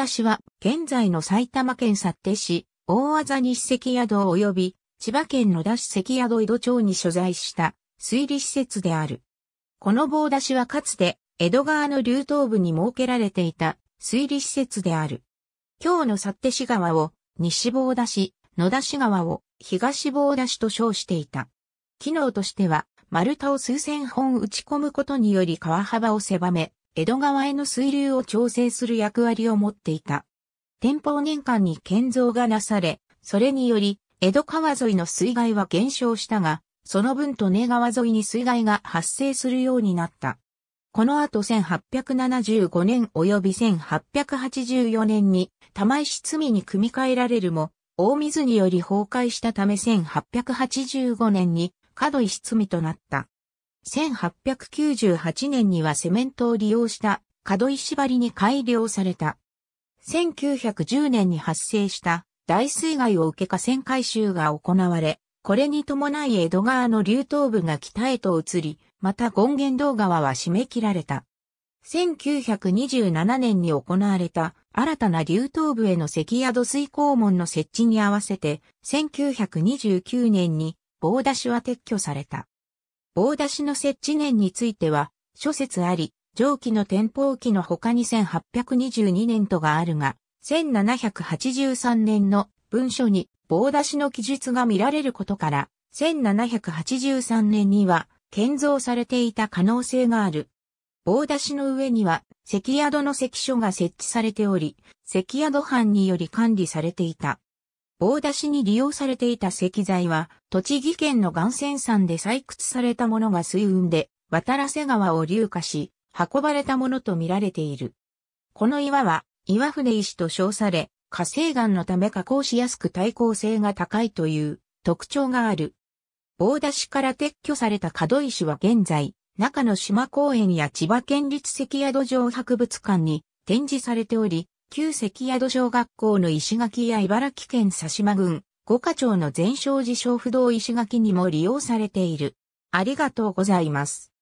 田市は、現在の埼玉県幸手市、大技西関宿及び、千葉県野田市関宿井戸町に所在した水利施設である。この棒出しはかつて、江戸川の流頭部に設けられていた水利施設である。今日の幸手市川を西棒出し、野田市川を東棒出しと称していた。機能としては、丸太を数千本打ち込むことにより川幅を狭め、江戸川への水流を調整する役割を持っていた。天保年間に建造がなされ、それにより、江戸川沿いの水害は減少したが、その分利根川沿いに水害が発生するようになった。この後1875年及び1884年に玉石積に組み替えられるも、大水により崩壊したため1885年に角石積となった。1898年にはセメントを利用した角石張りに改良された。1910年に発生した大水害を受け河川改修が行われ、これに伴い江戸川の流頭部が北へと移り、また権現道川は締め切られた。1927年に行われた新たな流頭部への関宿水肛門の設置に合わせて、1929年に棒出しは撤去された。棒出しの設置年については、諸説あり、上記の天保記の他に1822年とがあるが、1783年の文書に棒出しの記述が見られることから、1783年には建造されていた可能性がある。棒出しの上には関宿の関所が設置されており、関宿藩により管理されていた。棒出しに利用されていた石材は、栃木県の岩泉山で採掘されたものが水運で、渡瀬川を流下し、運ばれたものとみられている。この岩は、岩船石と称され、火成岩のため加工しやすく耐抗性が高いという特徴がある。棒出しから撤去された角石は現在、中野島公園や千葉県立関宿城博物館に展示されており、旧関宿小学校の石垣や茨城県佐島郡、五課町の全勝寺小不動石垣にも利用されている。ありがとうございます。